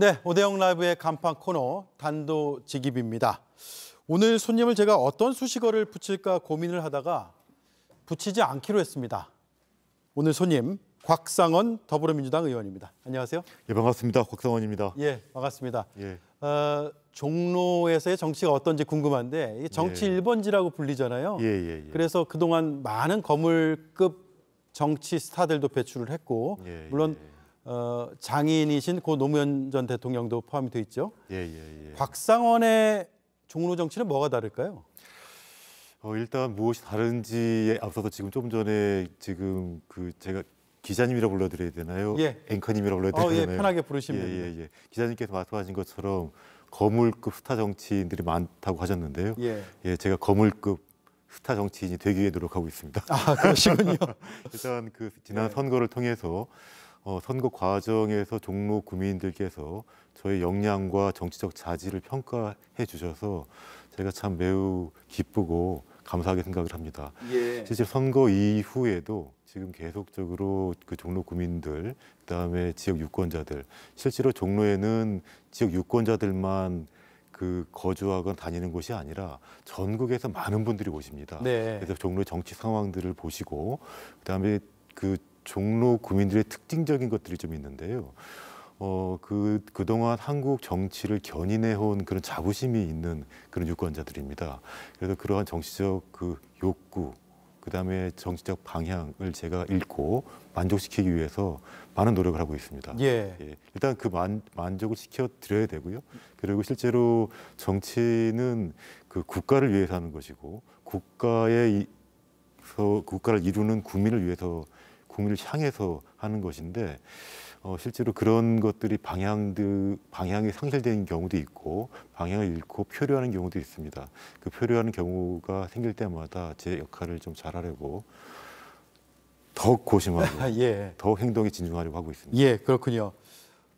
네, 오대영 라이브의 간판 코너 단도직입입니다. 오늘 손님을 제가 어떤 수식어를 붙일까 고민을 하다가 붙이지 않기로 했습니다. 오늘 손님 곽상원 더불어민주당 의원입니다. 안녕하세요. 예, 반갑습니다. 곽상원입니다. 예, 반갑습니다. 예. 어, 종로에서의 정치가 어떤지 궁금한데 정치 예. 1번지라고 불리잖아요. 예, 예, 예. 그래서 그동안 많은 거물급 정치 스타들도 배출을 했고 예, 물론 예. 어, 장인이신 고 노무현 전 대통령도 포함이 돼 있죠. 예, 예, 예. 곽상원의 종로 정치는 뭐가 다를까요? 어, 일단 무엇이 다른지에 앞서서 지금 좀 전에 지금 그 제가 기자님이라 불러드려야 되나요? 예. 앵커님이라 불러야 되나요? 어, 예, 편하게 부르시면 예, 예, 예. 기자님께서 말씀하신 것처럼 거물급 스타 정치인들이 많다고 하셨는데요. 예, 예 제가 거물급 스타 정치인이 되기 위해 노력하고 있습니다. 아, 그러시군요. 일단 그 지난 예. 선거를 통해서 어, 선거 과정에서 종로 구민들께서 저의 역량과 정치적 자질을 평가해 주셔서 제가 참 매우 기쁘고 감사하게 생각을 합니다. 예. 실제 선거 이후에도 지금 계속적으로 그 종로 구민들 그다음에 지역 유권자들 실제로 종로에는 지역 유권자들만 그 거주하거나 다니는 곳이 아니라 전국에서 많은 분들이 오십니다. 네. 그래서 종로의 정치 상황들을 보시고 그다음에 그 종로 구민들의 특징적인 것들이 좀 있는데요. 어, 그, 그동안 한국 정치를 견인해온 그런 자부심이 있는 그런 유권자들입니다. 그래서 그러한 정치적 그 욕구, 그 다음에 정치적 방향을 제가 읽고 만족시키기 위해서 많은 노력을 하고 있습니다. 예. 예. 일단 그 만, 만족을 시켜드려야 되고요. 그리고 실제로 정치는 그 국가를 위해서 하는 것이고 국가의 국가를 이루는 국민을 위해서 국민을 향해서 하는 것인데 어, 실제로 그런 것들이 방향들 방향이 상실된 경우도 있고 방향을 잃고 표류하는 경우도 있습니다. 그 표류하는 경우가 생길 때마다 제 역할을 좀 잘하려고 더욱 고심하고 예. 더 행동에 진중하려고 하고 있습니다. 예, 그렇군요.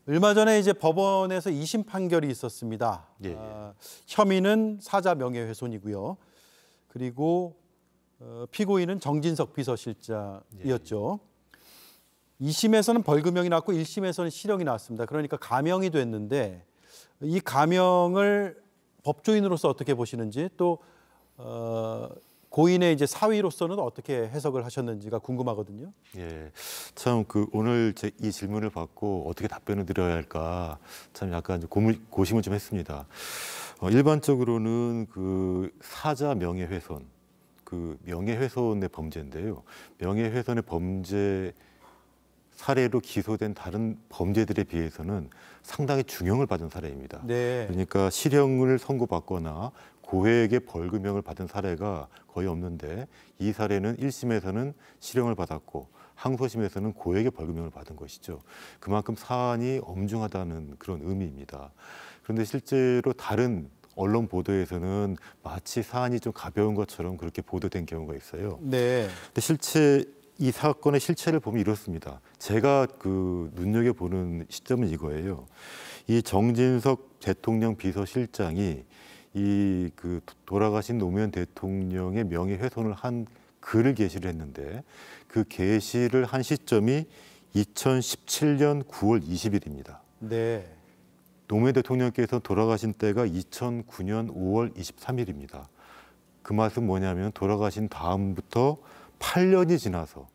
얼마 전에 이제 법원에서 2심 판결이 있었습니다. 예, 예. 혐의는 사자 명예훼손이고요. 그리고 어, 피고인은 정진석 비서실장이었죠. 예, 2심에서는 벌금형이 나왔고 1심에서는 실형이 나왔습니다. 그러니까 감형이 됐는데 이 감형을 법조인으로서 어떻게 보시는지 또 어, 고인의 이제 사위로서는 어떻게 해석을 하셨는지가 궁금하거든요. 예, 참그 오늘 제이 질문을 받고 어떻게 답변을 드려야 할까 참 약간 고무, 고심을 좀 했습니다. 어, 일반적으로는 그 사자 명예훼손, 그 명예훼손의 범죄인데요. 명예훼손의 범죄 사례로 기소된 다른 범죄들에 비해서는 상당히 중형을 받은 사례입니다. 네. 그러니까 실형을 선고받거나 고액의 벌금형을 받은 사례가 거의 없는데 이 사례는 1심에서는 실형을 받았고 항소심에서는 고액의 벌금형을 받은 것이죠. 그만큼 사안이 엄중하다는 그런 의미입니다. 그런데 실제로 다른 언론 보도에서는 마치 사안이 좀 가벼운 것처럼 그렇게 보도된 경우가 있어요. 네. 근데 실제 이 사건의 실체를 보면 이렇습니다. 제가 그 눈여겨보는 시점은 이거예요. 이 정진석 대통령 비서실장이 이 그 돌아가신 노무현 대통령의 명예훼손을 한 글을 게시를 했는데 그 게시를 한 시점이 2017년 9월 20일입니다. 네. 노무현 대통령께서 돌아가신 때가 2009년 5월 23일입니다. 그 말은 뭐냐면 돌아가신 다음부터 8년이 지나서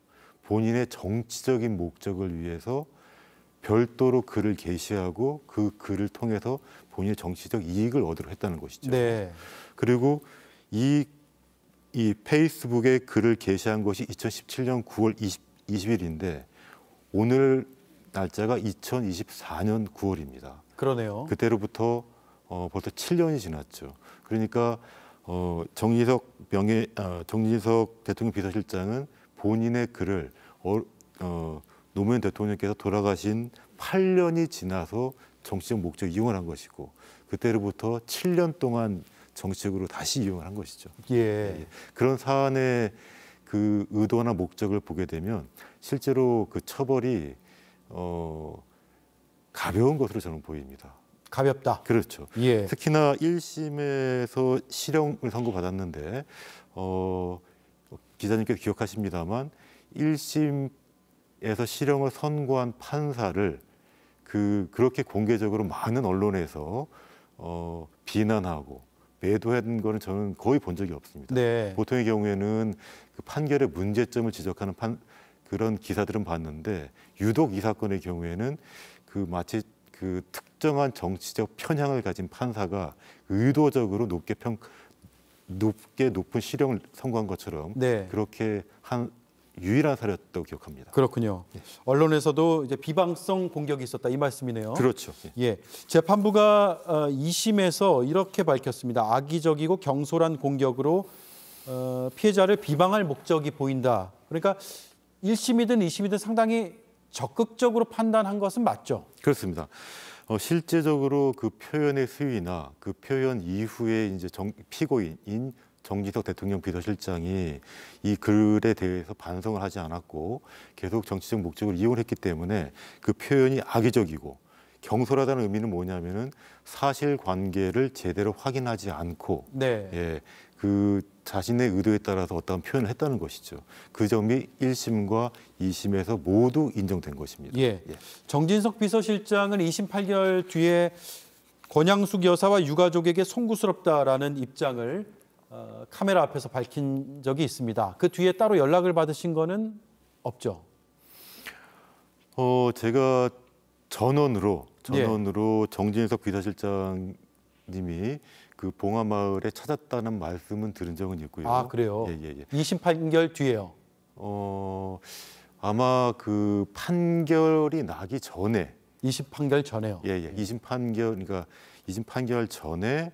본인의 정치적인 목적을 위해서 별도로 글을 게시하고 그 글을 통해서 본인의 정치적 이익을 얻으려 했다는 것이죠. 네. 그리고 이, 이 페이스북에 글을 게시한 것이 2017년 9월 20, 20일인데 오늘 날짜가 2024년 9월입니다. 그러네요. 그때로부터 어, 벌써 7년이 지났죠. 그러니까 어, 정진석 명예 어, 정진석 대통령 비서실장은 본인의 글을 어, 어, 노무현 대통령께서 돌아가신 8년이 지나서 정치적 목적 이용을 한 것이고 그때로부터 7년 동안 정책으로 다시 이용을 한 것이죠. 예. 예. 그런 사안의 그 의도나 목적을 보게 되면 실제로 그 처벌이 어 가벼운 것으로 저는 보입니다. 가볍다. 그렇죠. 예. 특히나 1심에서 실형을 선고받았는데 어 기자님께서 기억하십니다만 1심에서 실형을 선고한 판사를 그 그렇게 공개적으로 많은 언론에서 어, 비난하고 매도한 거는 저는 거의 본 적이 없습니다. 네. 보통의 경우에는 그 판결의 문제점을 지적하는 판, 그런 기사들은 봤는데 유독 이 사건의 경우에는 그 마치 그 특정한 정치적 편향을 가진 판사가 의도적으로 높게 평 높게 높은 실형을 선고한 것처럼 네. 그렇게 한 유일한 사례였다고 기억합니다. 그렇군요. 예. 언론에서도 이제 비방성 공격이 있었다 이 말씀이네요. 그렇죠. 예. 예. 재판부가 2심에서 어, 이렇게 밝혔습니다. 악의적이고 경솔한 공격으로 어, 피해자를 비방할 목적이 보인다. 그러니까 1심이든 2심이든 상당히 적극적으로 판단한 것은 맞죠? 그렇습니다. 어, 실제적으로 그 표현의 수위나 그 표현 이후에 이제 정, 피고인인 정진석 대통령 비서실장이 이 글에 대해서 반성을 하지 않았고 계속 정치적 목적을 이용했기 때문에 그 표현이 악의적이고 경솔하다는 의미는 뭐냐면은 사실 관계를 제대로 확인하지 않고 네. 예, 그 자신의 의도에 따라서 어떤 표현을 했다는 것이죠. 그 점이 1심과 2심에서 모두 인정된 것입니다. 예. 예. 정진석 비서실장은 2심 8개월 뒤에 권양숙 여사와 유가족에게 송구스럽다라는 입장을 어, 카메라 앞에서 밝힌 적이 있습니다. 그 뒤에 따로 연락을 받으신 거는 없죠? 어, 제가 전원으로 예. 전원으로 예. 정진석 비서실장님이 그 봉화마을에 찾았다는 말씀은 들은 적은 있고요. 아 그래요? 예예예. 예, 예. 2심 예. 판결 뒤에요. 어 아마 그 판결이 나기 전에 2심 판결 전에요. 예예. 예. 2심 예. 예. 판결 그러니까 2심 판결 전에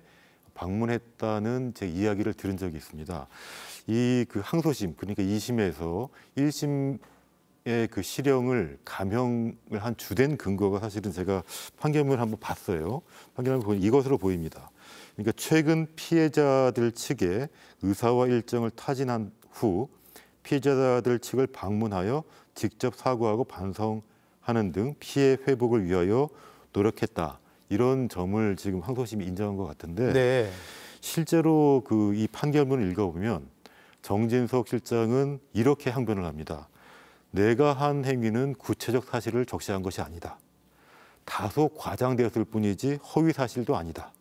방문했다는 제 이야기를 들은 적이 있습니다. 이 그 항소심 그러니까 2심에서 1심 예, 그 실형을 감형을 한 주된 근거가 사실은 제가 판결문을 한번 봤어요. 판결문을 보니 이것으로 보입니다. 그러니까 최근 피해자들 측에 의사와 일정을 타진한 후 피해자들 측을 방문하여 직접 사과하고 반성하는 등 피해 회복을 위하여 노력했다. 이런 점을 지금 항소심이 인정한 것 같은데 네. 실제로 그 이 판결문을 읽어보면 정진석 실장은 이렇게 항변을 합니다. 내가 한 행위는 구체적 사실을 적시한 것이 아니다. 다소 과장되었을 뿐이지 허위 사실도 아니다.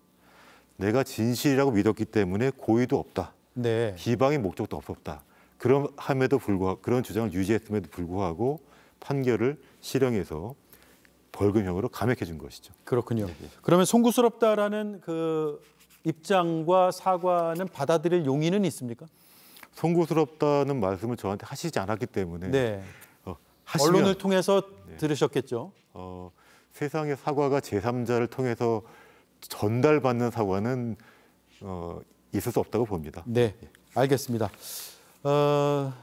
내가 진실이라고 믿었기 때문에 고의도 없다. 네. 비방의 목적도 없었다. 그런 함에도 불구하고 그런 주장을 유지했음에도 불구하고 판결을 실형해서 벌금형으로 감액해 준 것이죠. 그렇군요. 네, 네. 그러면 송구스럽다라는 그 입장과 사과는 받아들일 용의는 있습니까? 송구스럽다는 말씀을 저한테 하시지 않았기 때문에 네. 어, 하시면, 언론을 통해서 네. 들으셨겠죠. 어, 세상의 사과가 제3자를 통해서 전달받는 사과는 어, 있을 수 없다고 봅니다. 네, 예. 알겠습니다. 어,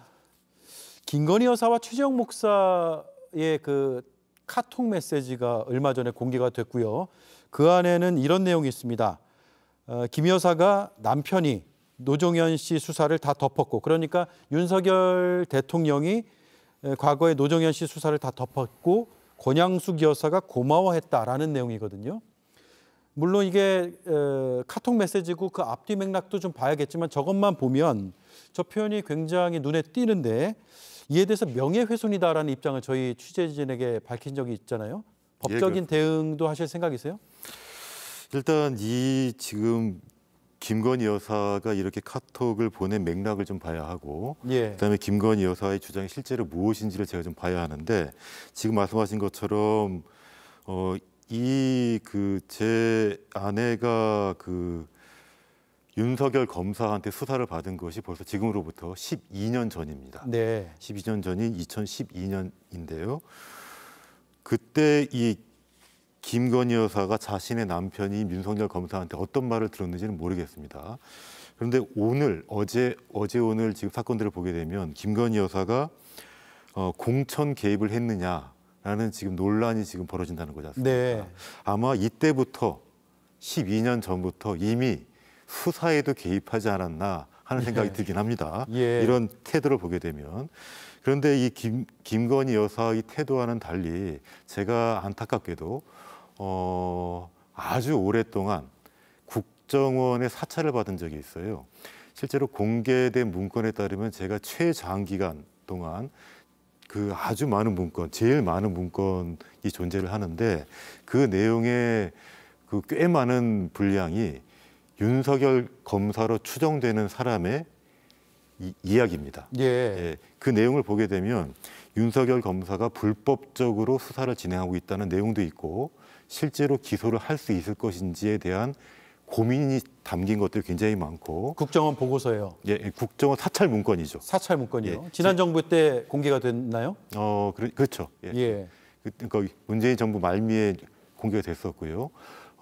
김건희 여사와 최정 목사의 그 카톡 메시지가 얼마 전에 공개가 됐고요. 그 안에는 이런 내용이 있습니다. 어, 김 여사가 남편이 노종현 씨 수사를 다 덮었고 그러니까 윤석열 대통령이 과거에 노종현 씨 수사를 다 덮었고 권양숙 여사가 고마워했다라는 내용이거든요. 물론 이게 카톡 메시지고 그 앞뒤 맥락도 좀 봐야겠지만 저것만 보면 저 표현이 굉장히 눈에 띄는데 이에 대해서 명예훼손이다라는 입장을 저희 취재진에게 밝힌 적이 있잖아요. 예, 법적인 예, 대응도 하실 생각이세요? 일단 이 지금 김건희 여사가 이렇게 카톡을 보낸 맥락을 좀 봐야 하고 예. 그다음에 김건희 여사의 주장이 실제로 무엇인지를 제가 좀 봐야 하는데 지금 말씀하신 것처럼 어, 이그 제 아내가 그 윤석열 검사한테 수사를 받은 것이 벌써 지금으로부터 12년 전입니다. 네. 12년 전인 2012년인데요. 그때 이 김건희 여사가 자신의 남편이 민성열 검사한테 어떤 말을 들었는지는 모르겠습니다. 그런데 오늘 어제 어제 오늘 지금 사건들을 보게 되면 김건희 여사가 어, 공천 개입을 했느냐라는 지금 논란이 지금 벌어진다는 거지 습니까 네. 아마 이때부터 12년 전부터 이미 수사에도 개입하지 않았나 하는 생각이 예. 들긴 합니다. 예. 이런 태도를 보게 되면. 그런데 이 김, 김건희 여사의 태도와는 달리 제가 안타깝게도 어, 아주 오랫동안 국정원의 사찰을 받은 적이 있어요. 실제로 공개된 문건에 따르면 제가 최장기간 동안 그 아주 많은 문건, 제일 많은 문건이 존재를 하는데 그 내용의 그 꽤 많은 분량이 윤석열 검사로 추정되는 사람의 이, 이 야기입니다 예. 예. 그 내용을 보게 되면 윤석열 검사가 불법적으로 수사를 진행하고 있다는 내용도 있고 실제로 기소를 할 수 있을 것인지에 대한 고민이 담긴 것들이 굉장히 많고 국정원 보고서예요. 예, 예 국정원 사찰 문건이죠. 사찰 문건이요. 예. 지난 정부 때 공개가 됐나요? 어, 그, 그렇죠. 예. 예. 그, 러니까 문재인 정부 말미에 공개가 됐었고요.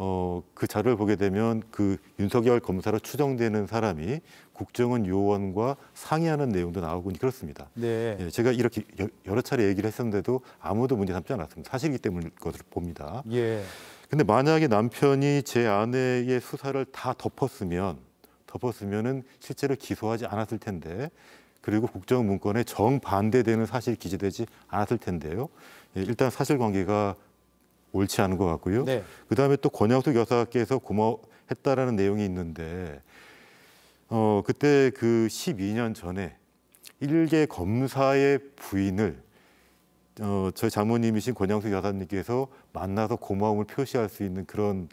어, 그 자료를 보게 되면 그 윤석열 검사로 추정되는 사람이 국정원 요원과 상의하는 내용도 나오고 그렇습니다. 네. 예, 제가 이렇게 여러 차례 얘기를 했었는데도 아무도 문제 삼지 않았습니다. 사실이기 때문일 것으로 봅니다. 예. 근데 만약에 남편이 제 아내의 수사를 다 덮었으면 덮었으면은 실제로 기소하지 않았을 텐데 그리고 국정 문건에 정반대되는 사실 이 기재되지 않았을 텐데요. 예, 일단 사실관계가 옳지 않은 것 같고요. 네. 그다음에 또 권양숙 여사께서 고마워했다라는 내용이 있는데 어, 그때 그 12년 전에 일개 검사의 부인을 어, 저희 장모님이신 권양숙 여사님께서 만나서 고마움을 표시할 수 있는 그런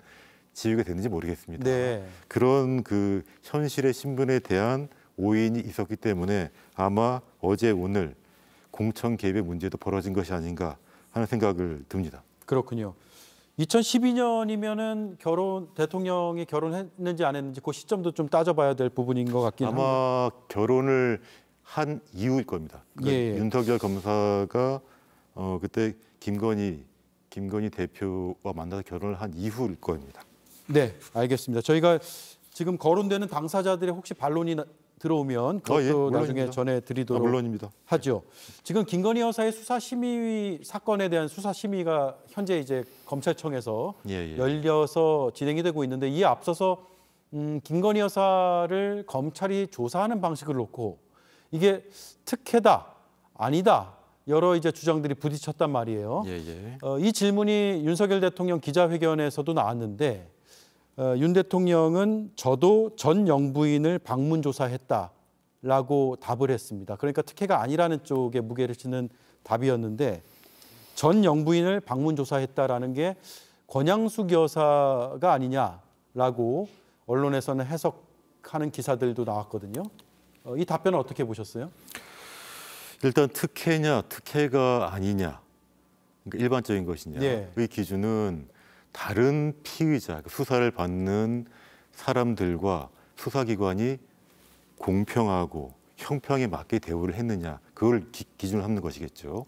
지위가 됐는지 모르겠습니다. 네. 그런 그 현실의 신분에 대한 오인이 있었기 때문에 아마 어제 오늘 공천 개입의 문제도 벌어진 것이 아닌가 하는 생각을 듭니다. 그렇군요. 2012년이면은 결혼 대통령이 결혼했는지 안 했는지 그 시점도 좀 따져봐야 될 부분인 것 같긴 아마 아마 결혼을 한 이후일 겁니다. 그 예, 예. 윤석열 검사가 어 그때 김건희 김건희 대표와 만나서 결혼을 한 이후일 겁니다. 네, 알겠습니다. 저희가 지금 거론되는 당사자들의 혹시 반론이 들어오면 그것도 아, 예, 나중에 전해드리도록 아, 물론입니다. 하죠. 지금 김건희 여사의 수사 심의 사건에 대한 수사 심의가 현재 이제 검찰청에서 예, 예, 예. 열려서 진행이 되고 있는데 이에 앞서서 음, 김건희 여사를 검찰이 조사하는 방식을 놓고 이게 특혜다 아니다 여러 이제 주장들이 부딪혔단 말이에요. 예, 예. 어, 이 질문이 윤석열 대통령 기자회견에서도 나왔는데 어, 윤 대통령은 저도 전 영부인을 방문 조사했다라고 답을 했습니다. 그러니까 특혜가 아니라는 쪽에 무게를 치는 답이었는데 전 영부인을 방문 조사했다라는 게 권양숙 여사가 아니냐라고 언론에서는 해석하는 기사들도 나왔거든요. 어, 이답변을 어떻게 보셨어요? 일단 특혜냐 특혜가 아니냐 그러니까 일반적인 것이냐의 예. 기준은 다른 피의자, 그 수사를 받는 사람들과 수사기관이 공평하고 형평에 맞게 대우를 했느냐 그걸 기, 준으로 삼는 것이겠죠.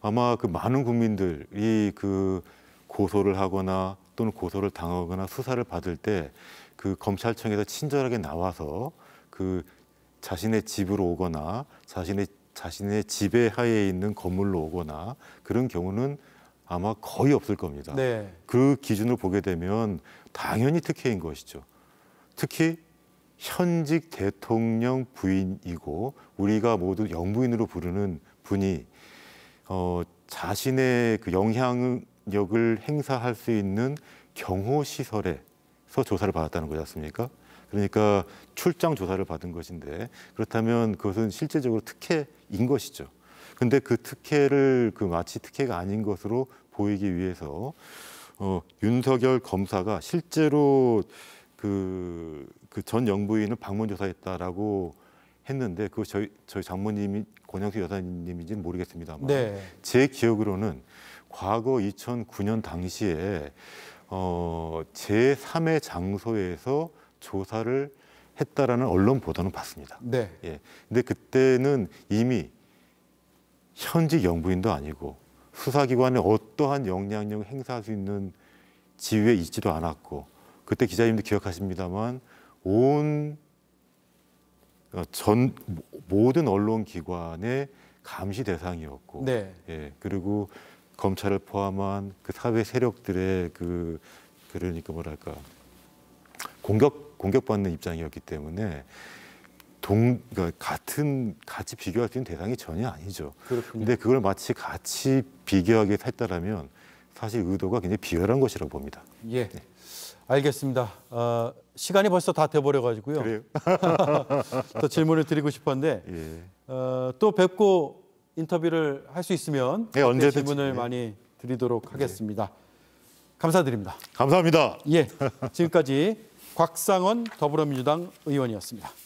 아마 그 많은 국민들이 그 고소를 하거나 또는 고소를 당하거나 수사를 받을 때 그 검찰청에서 친절하게 나와서 그 자신의 집으로 오거나 자신의 자신의 지배 하에 있는 건물로 오거나 그런 경우는 아마 거의 없을 겁니다. 네. 그 기준을 보게 되면 당연히 특혜인 것이죠. 특히 현직 대통령 부인이고 우리가 모두 영부인으로 부르는 분이 어, 자신의 그 영향력을 행사할 수 있는 경호 시설에서 조사를 받았다는 거지 않습니까? 그러니까 출장 조사를 받은 것인데 그렇다면 그것은 실제적으로 특혜인 것이죠. 근데 그 특혜를 그 마치 특혜가 아닌 것으로 보이기 위해서 어, 윤석열 검사가 실제로 그전 그 영부인을 방문 조사했다라고 했는데 그 저희 저희 장모님이 권영수 여사님인지는 모르겠습니다만 네. 제 기억으로는 과거 2009년 당시에 어, 제3의 장소에서 조사를 했다라는 언론 보도는 봤습니다. 네. 예. 근데 그때는 이미 현직 영부인도 아니고 수사기관에 어떠한 영향력 행사할 수 있는 지위에 있지도 않았고 그때 기자님도 기억하십니다만 온전 어, 모든 언론 기관의 감시 대상이었고 네. 예 그리고 검찰을 포함한 그 사회 세력들의 그 그러니까 뭐랄까 공격 공격받는 입장이었기 때문에 동 그러니까 같은 같이 비교할 수 있는 대상이 전혀 아니죠. 그렇데 그걸 마치 같이 비교하게 했다라면 사실 의도가 굉장히 비열한 것이라고 봅니다. 예. 네. 알겠습니다. 어, 시간이 벌써 다 돼버려 가지고요. 또 질문을 드리고 싶었는데 예. 어, 또 뵙고 인터뷰를 할 수 있으면 네, 언제 질문을 네. 많이 드리도록 네. 하겠습니다. 감사드립니다. 감사합니다. 예. 지금까지 곽상원 더불어민주당 의원이었습니다.